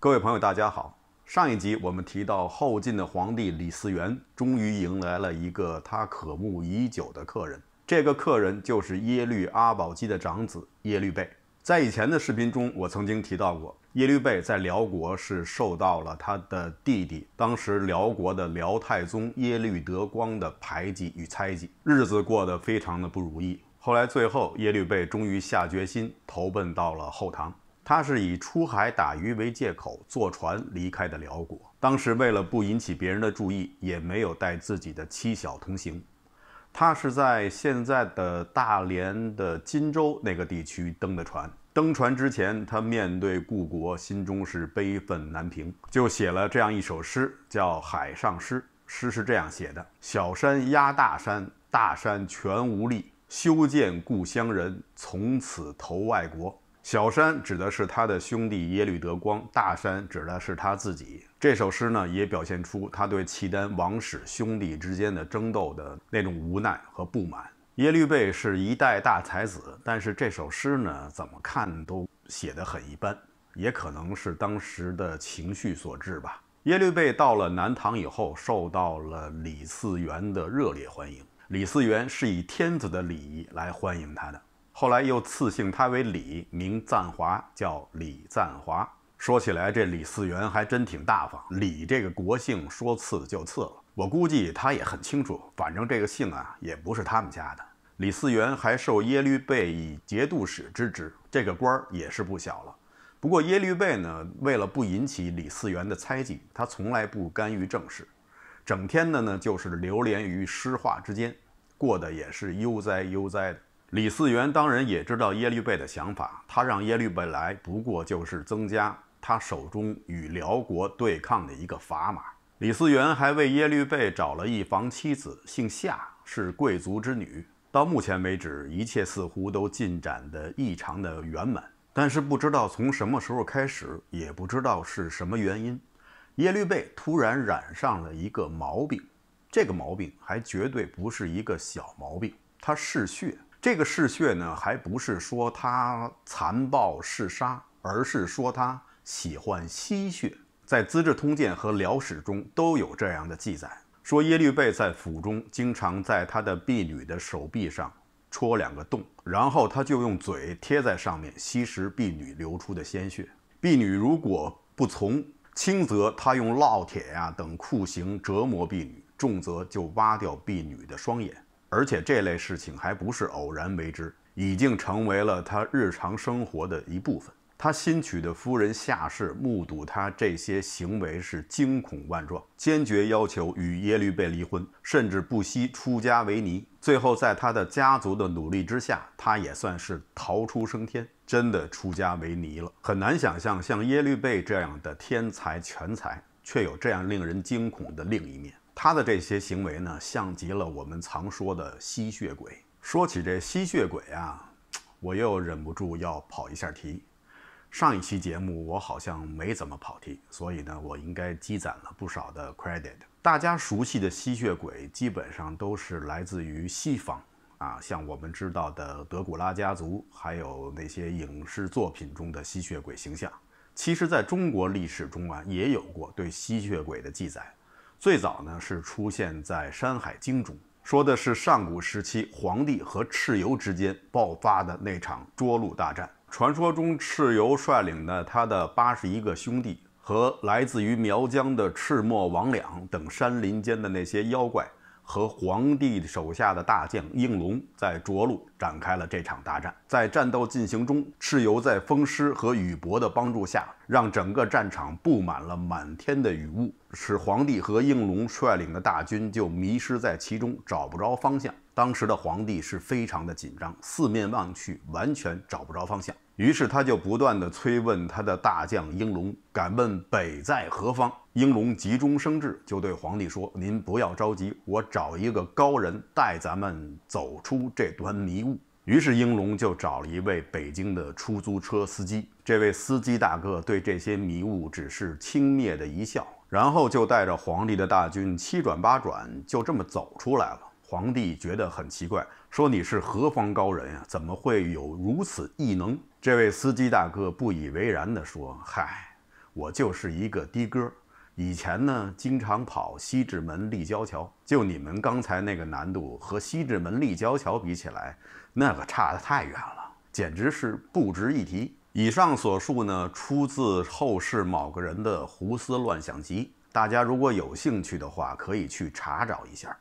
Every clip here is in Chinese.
各位朋友，大家好。上一集我们提到后晋的皇帝李嗣源终于迎来了一个他渴慕已久的客人，这个客人就是耶律阿保机的长子耶律倍。在以前的视频中，我曾经提到过，耶律倍在辽国是受到了他的弟弟，当时辽国的辽太宗耶律德光的排挤与猜忌，日子过得非常的不如意。后来，最后耶律倍终于下决心投奔到了后唐。他是以出海打鱼为借口坐船离开的辽国。当时为了不引起别人的注意，也没有带自己的妻小同行。他是在现在的大连的金州那个地区登的船。登船之前，他面对故国，心中是悲愤难平，就写了这样一首诗，叫《海上诗》。诗是这样写的：“小山压大山，大山全无力。修建故乡人，从此投外国。”小山指的是他的兄弟耶律德光，大山指的是他自己。这首诗呢，也表现出他对契丹王室兄弟之间的争斗的那种无奈和不满。耶律倍是一代大才子，但是这首诗呢，怎么看都写的很一般，也可能是当时的情绪所致吧。耶律倍到了南唐以后，受到了李嗣源的热烈欢迎，李嗣源是以天子的礼仪来欢迎他的。后来又赐姓他为李，名赞华，叫李赞华。说起来，这李嗣源还真挺大方，李这个国姓说赐就赐了。我估计他也很清楚，反正这个姓啊也不是他们家的。李嗣源还受耶律倍以节度使之职，这个官儿也是不小了。不过耶律倍呢，为了不引起李嗣源的猜忌，他从来不干预政事，整天的呢就是流连于诗画之间，过得也是悠哉悠哉的。李嗣源当然也知道耶律倍的想法，他让耶律倍来，不过就是增加他手中与辽国对抗的一个砝码。李嗣源还为耶律倍找了一房妻子，姓夏，是贵族之女。到目前为止，一切似乎都进展得异常的圆满。但是不知道从什么时候开始，也不知道是什么原因，耶律倍突然染上了一个毛病，这个毛病还绝对不是一个小毛病，他嗜血。这个嗜血呢，还不是说他残暴嗜杀，而是说他喜欢吸血。在《资治通鉴》和《辽史》中都有这样的记载，说耶律倍在府中经常在他的婢女的手臂上戳两个洞，然后他就用嘴贴在上面吸食婢女流出的鲜血。婢女如果不从，轻则他用烙铁呀等酷刑折磨婢女，重则就挖掉婢女的双眼。而且这类事情还不是偶然为之，已经成为了他日常生活的一部分。他新娶的夫人夏氏目睹他这些行为是惊恐万状，坚决要求与耶律倍离婚，甚至不惜出家为尼。最后，在他的家族的努力之下，他也算是逃出升天，真的出家为尼了。很难想象，像耶律倍这样的天才全才，却有这样令人惊恐的另一面。他的这些行为呢，像极了我们常说的吸血鬼。说起这吸血鬼啊，我又忍不住要跑一下题。上一期节目我好像没怎么跑题，所以呢，我应该积攒了不少的 credit。大家熟悉的吸血鬼基本上都是来自于西方啊，像我们知道的德古拉家族，还有那些影视作品中的吸血鬼形象。其实，在中国历史中啊，也有过对吸血鬼的记载。最早呢，是出现在《山海经》中，说的是上古时期黄帝和蚩尤之间爆发的那场涿鹿大战。传说中，蚩尤率领的他的八十一个兄弟和来自于苗疆的赤墨魍魉等山林间的那些妖怪。和皇帝手下的大将应龙在涿鹿展开了这场大战。在战斗进行中，蚩尤在风师和雨伯的帮助下，让整个战场布满了满天的雨雾，使皇帝和应龙率领的大军就迷失在其中，找不着方向。当时的皇帝是非常的紧张，四面望去，完全找不着方向。于是他就不断地催问他的大将英龙：“敢问北在何方？”英龙急中生智，就对皇帝说：“您不要着急，我找一个高人带咱们走出这团迷雾。”于是英龙就找了一位北京的出租车司机。这位司机大哥对这些迷雾只是轻蔑的一笑，然后就带着皇帝的大军七转八转，就这么走出来了。皇帝觉得很奇怪，说：“你是何方高人呀？怎么会有如此异能？”这位司机大哥不以为然地说：“嗨，我就是一个的哥，以前呢经常跑西直门立交桥。就你们刚才那个难度和西直门立交桥比起来，那个差的太远了，简直是不值一提。”以上所述呢，出自后世某个人的胡思乱想集。大家如果有兴趣的话，可以去查找一下。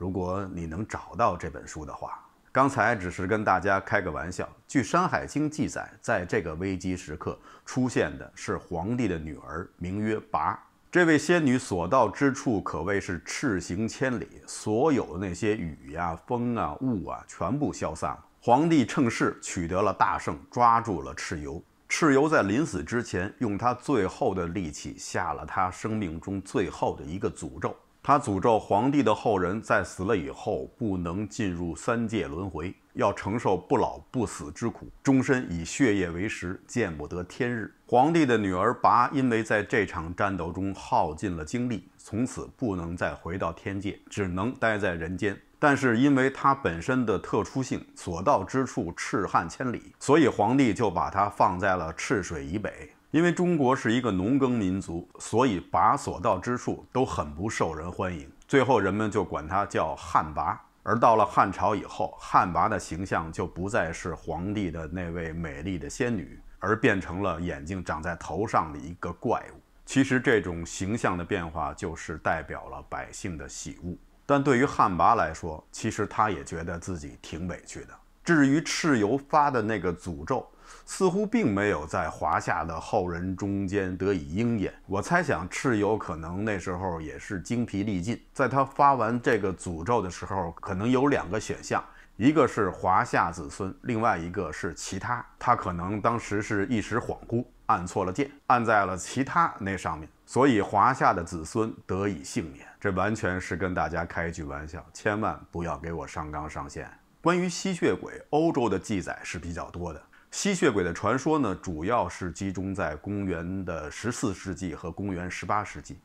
如果你能找到这本书的话，刚才只是跟大家开个玩笑。据《山海经》记载，在这个危机时刻出现的是皇帝的女儿，名曰拔。这位仙女所到之处可谓是赤行千里，所有的那些雨啊、风啊、雾啊，全部消散了。皇帝趁势取得了大胜，抓住了蚩尤。蚩尤在临死之前，用他最后的力气下了他生命中最后的一个诅咒。他诅咒皇帝的后人在死了以后不能进入三界轮回，要承受不老不死之苦，终身以血液为食，见不得天日。皇帝的女儿拔因为在这场战斗中耗尽了精力，从此不能再回到天界，只能待在人间。但是因为他本身的特殊性，所到之处赤汗千里，所以皇帝就把他放在了赤水以北。因为中国是一个农耕民族，所以拔所到之处都很不受人欢迎。最后人们就管它叫旱魃。而到了汉朝以后，旱魃的形象就不再是皇帝的那位美丽的仙女，而变成了眼睛长在头上的一个怪物。其实这种形象的变化就是代表了百姓的喜恶。但对于旱魃来说，其实他也觉得自己挺委屈的。至于蚩尤发的那个诅咒，似乎并没有在华夏的后人中间得以应验。我猜想，蚩尤可能那时候也是精疲力尽，在他发完这个诅咒的时候，可能有两个选项，一个是华夏子孙，另外一个是其他。他可能当时是一时恍惚，按错了键，按在了其他那上面，所以华夏的子孙得以幸免。这完全是跟大家开句玩笑，千万不要给我上纲上线。关于吸血鬼，欧洲的记载是比较多的。吸血鬼的传说呢，主要是集中在公元的十四世纪和公元十八世纪，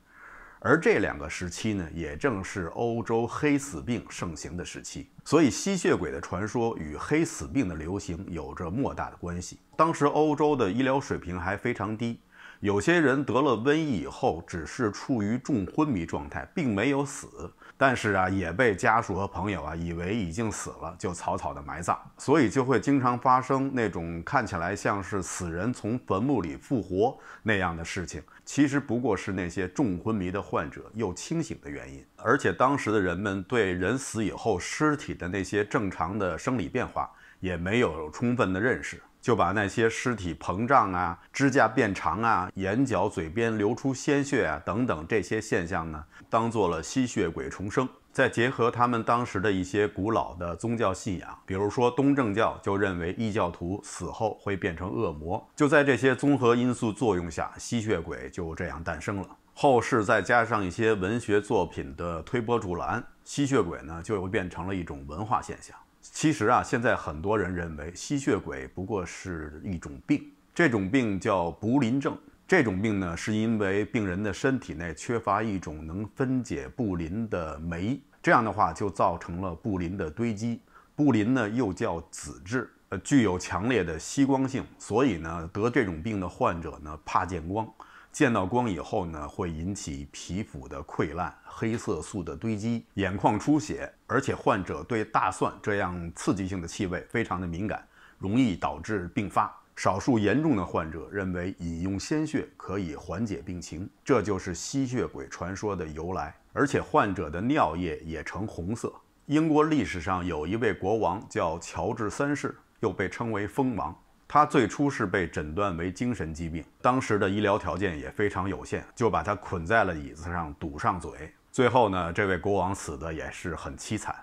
而这两个时期呢，也正是欧洲黑死病盛行的时期。所以，吸血鬼的传说与黑死病的流行有着莫大的关系。当时欧洲的医疗水平还非常低。有些人得了瘟疫以后，只是处于重昏迷状态，并没有死，但是啊，也被家属和朋友啊以为已经死了，就草草的埋葬，所以就会经常发生那种看起来像是死人从坟墓里复活那样的事情。其实不过是那些重昏迷的患者又清醒的原因，而且当时的人们对人死以后尸体的那些正常的生理变化也没有充分的认识。就把那些尸体膨胀啊、指甲变长啊、眼角嘴边流出鲜血啊等等这些现象呢，当做了吸血鬼重生。再结合他们当时的一些古老的宗教信仰，比如说东正教就认为异教徒死后会变成恶魔。就在这些综合因素作用下，吸血鬼就这样诞生了。后世再加上一些文学作品的推波助澜，吸血鬼呢就又变成了一种文化现象。其实啊，现在很多人认为吸血鬼不过是一种病，这种病叫卟啉症。这种病呢，是因为病人的身体内缺乏一种能分解布林的酶，这样的话就造成了布林的堆积。布林呢又叫紫质，呃，具有强烈的吸光性，所以呢，得这种病的患者呢怕见光。见到光以后呢，会引起皮肤的溃烂、黑色素的堆积、眼眶出血，而且患者对大蒜这样刺激性的气味非常的敏感，容易导致并发。少数严重的患者认为饮用鲜血可以缓解病情，这就是吸血鬼传说的由来。而且患者的尿液也呈红色。英国历史上有一位国王叫乔治三世，又被称为蜂王。他最初是被诊断为精神疾病，当时的医疗条件也非常有限，就把他捆在了椅子上，堵上嘴。最后呢，这位国王死的也是很凄惨。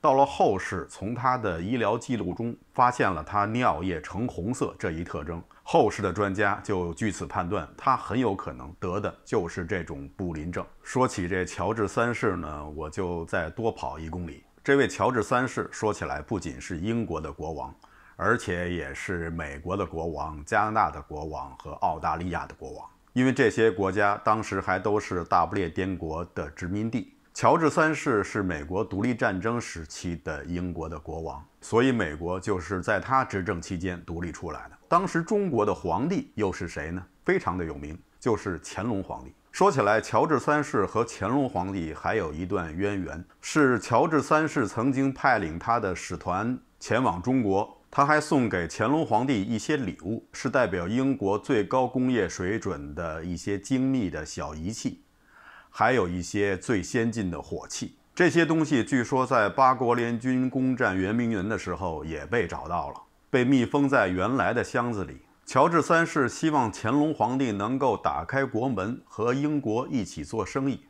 到了后世，从他的医疗记录中发现了他尿液呈红色这一特征，后世的专家就据此判断，他很有可能得的就是这种布林症。说起这乔治三世呢，我就再多跑一公里。这位乔治三世说起来不仅是英国的国王。而且也是美国的国王、加拿大的国王和澳大利亚的国王，因为这些国家当时还都是大不列颠国的殖民地。乔治三世是美国独立战争时期的英国的国王，所以美国就是在他执政期间独立出来的。当时中国的皇帝又是谁呢？非常的有名，就是乾隆皇帝。说起来，乔治三世和乾隆皇帝还有一段渊源，是乔治三世曾经派领他的使团前往中国。他还送给乾隆皇帝一些礼物，是代表英国最高工业水准的一些精密的小仪器，还有一些最先进的火器。这些东西据说在八国联军攻占圆明园的时候也被找到了，被密封在原来的箱子里。乔治三世希望乾隆皇帝能够打开国门，和英国一起做生意。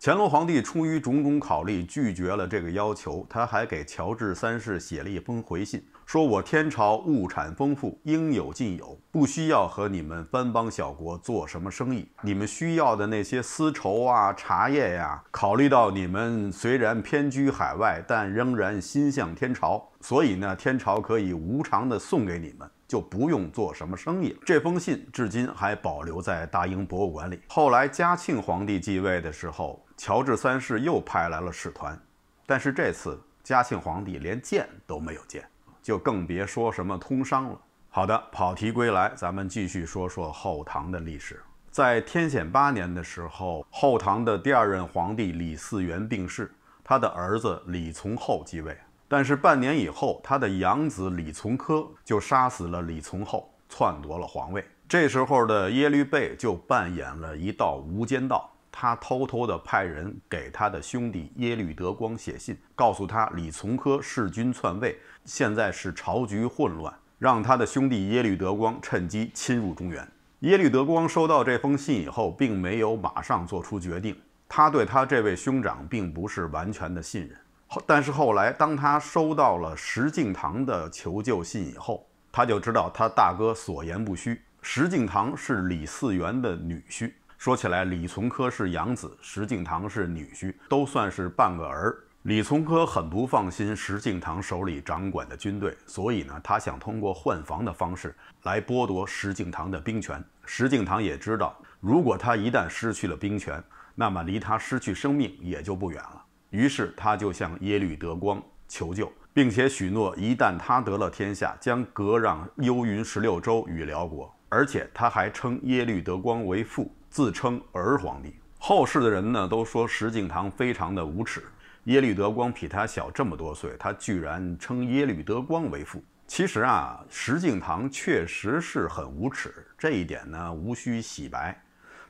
乾隆皇帝出于种种考虑，拒绝了这个要求。他还给乔治三世写了一封回信。说我天朝物产丰富，应有尽有，不需要和你们藩邦小国做什么生意。你们需要的那些丝绸啊、茶叶呀，考虑到你们虽然偏居海外，但仍然心向天朝，所以呢，天朝可以无偿的送给你们，就不用做什么生意。这封信至今还保留在大英博物馆里。后来嘉庆皇帝继位的时候，乔治三世又派来了使团，但是这次嘉庆皇帝连见都没有见。就更别说什么通商了。好的，跑题归来，咱们继续说说后唐的历史。在天显八年的时候，后唐的第二任皇帝李嗣源病逝，他的儿子李从厚继位。但是半年以后，他的养子李从珂就杀死了李从厚，篡夺了皇位。这时候的耶律倍就扮演了一道无间道。他偷偷地派人给他的兄弟耶律德光写信，告诉他李从珂弑君篡位，现在是朝局混乱，让他的兄弟耶律德光趁机侵入中原。耶律德光收到这封信以后，并没有马上做出决定，他对他这位兄长并不是完全的信任。后，但是后来，当他收到了石敬瑭的求救信以后，他就知道他大哥所言不虚。石敬瑭是李嗣源的女婿。说起来，李从珂是养子，石敬瑭是女婿，都算是半个儿。李从珂很不放心石敬瑭手里掌管的军队，所以呢，他想通过换防的方式来剥夺石敬瑭的兵权。石敬瑭也知道，如果他一旦失去了兵权，那么离他失去生命也就不远了。于是他就向耶律德光求救，并且许诺，一旦他得了天下，将割让幽云十六州与辽国，而且他还称耶律德光为父。自称儿皇帝，后世的人呢都说石敬瑭非常的无耻。耶律德光比他小这么多岁，他居然称耶律德光为父。其实啊，石敬瑭确实是很无耻，这一点呢无需洗白。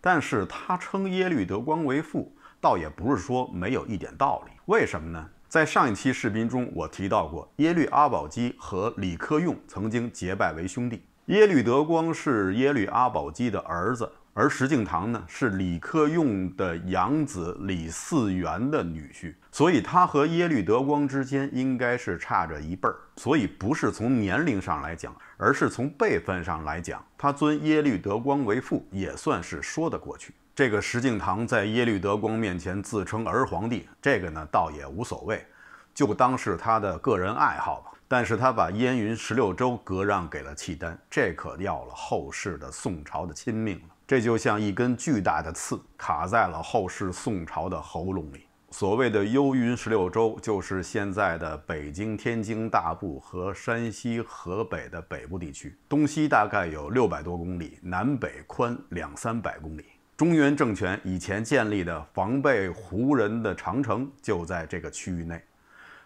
但是他称耶律德光为父，倒也不是说没有一点道理。为什么呢？在上一期视频中我提到过，耶律阿保机和李克用曾经结拜为兄弟，耶律德光是耶律阿保机的儿子。而石敬瑭呢，是李克用的养子李嗣源的女婿，所以他和耶律德光之间应该是差着一辈儿，所以不是从年龄上来讲，而是从辈分上来讲，他尊耶律德光为父，也算是说得过去。这个石敬瑭在耶律德光面前自称儿皇帝，这个呢倒也无所谓，就当是他的个人爱好吧。但是他把燕云十六州割让给了契丹，这可要了后世的宋朝的亲命了。这就像一根巨大的刺，卡在了后世宋朝的喉咙里。所谓的幽云十六州，就是现在的北京、天津大部和山西、河北的北部地区，东西大概有六百多公里，南北宽两三百公里。中原政权以前建立的防备胡人的长城就在这个区域内，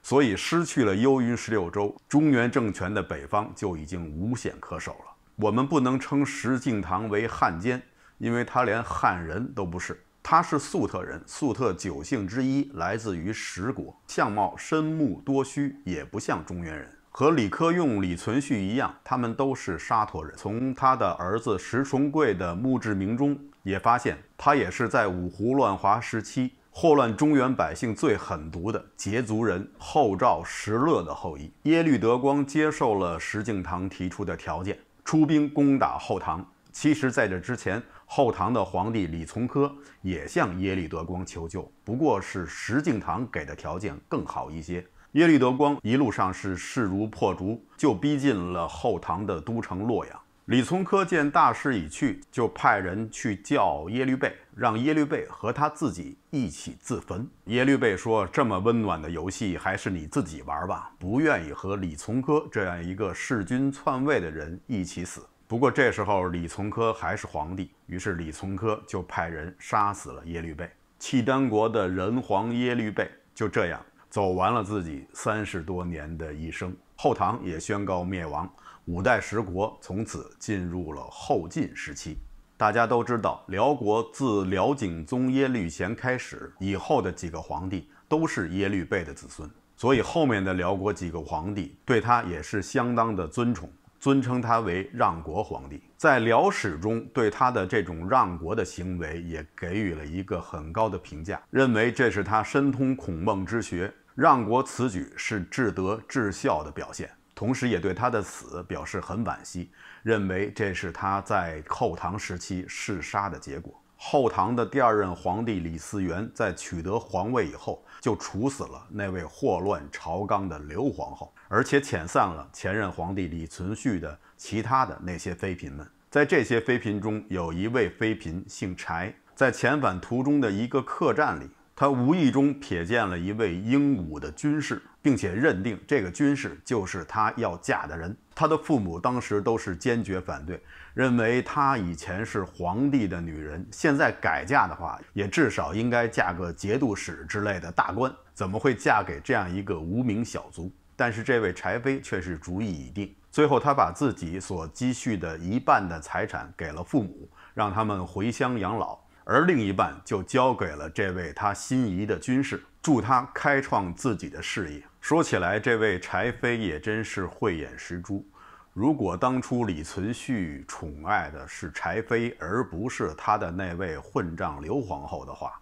所以失去了幽云十六州，中原政权的北方就已经无险可守了。我们不能称石敬瑭为汉奸，因为他连汉人都不是，他是粟特人，粟特九姓之一，来自于石国，相貌深目多须，也不像中原人，和李克用、李存勖一样，他们都是沙陀人。从他的儿子石重贵的墓志铭中也发现，他也是在五胡乱华时期祸乱中原百姓最狠毒的羯族人后赵石勒的后裔。耶律德光接受了石敬瑭提出的条件。出兵攻打后唐，其实，在这之前，后唐的皇帝李从珂也向耶律德光求救，不过是石敬瑭给的条件更好一些。耶律德光一路上是势如破竹，就逼近了后唐的都城洛阳。李从珂见大势已去，就派人去叫耶律倍，让耶律倍和他自己一起自焚。耶律倍说：“这么温暖的游戏，还是你自己玩吧，不愿意和李从珂这样一个弑君篡位的人一起死。”不过这时候李从珂还是皇帝，于是李从珂就派人杀死了耶律倍。契丹国的仁皇耶律倍就这样走完了自己三十多年的一生。后唐也宣告灭亡。五代十国从此进入了后晋时期。大家都知道，辽国自辽景宗耶律贤开始以后的几个皇帝都是耶律倍的子孙，所以后面的辽国几个皇帝对他也是相当的尊崇，尊称他为让国皇帝。在辽史中，对他的这种让国的行为也给予了一个很高的评价，认为这是他深通孔孟之学，让国此举是至德至孝的表现。同时，也对他的死表示很惋惜，认为这是他在后唐时期弑杀的结果。后唐的第二任皇帝李嗣源在取得皇位以后，就处死了那位祸乱朝纲的刘皇后，而且遣散了前任皇帝李存勖的其他的那些妃嫔们。在这些妃嫔中，有一位妃嫔姓柴，在遣返途中的一个客栈里。他无意中瞥见了一位英武的军士，并且认定这个军士就是他要嫁的人。他的父母当时都是坚决反对，认为他以前是皇帝的女人，现在改嫁的话，也至少应该嫁个节度使之类的大官，怎么会嫁给这样一个无名小卒？但是这位柴妃却是主意已定。最后，她把自己所积蓄的一半的财产给了父母，让他们回乡养老。而另一半就交给了这位他心仪的军士，助他开创自己的事业。说起来，这位柴妃也真是慧眼识珠。如果当初李存勖宠爱的是柴妃，而不是他的那位混账刘皇后的话，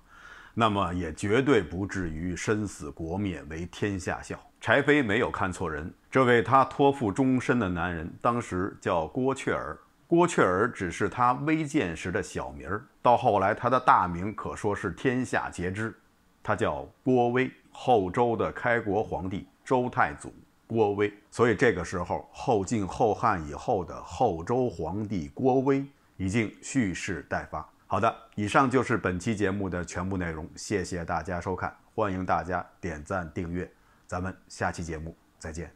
那么也绝对不至于身死国灭，为天下笑。柴妃没有看错人，这位她托付终身的男人，当时叫郭雀儿。郭雀儿只是他微贱时的小名儿，到后来他的大名可说是天下皆知，他叫郭威，后周的开国皇帝周太祖郭威。所以这个时候，后晋、后汉以后的后周皇帝郭威已经蓄势待发。好的，以上就是本期节目的全部内容，谢谢大家收看，欢迎大家点赞、订阅，咱们下期节目再见。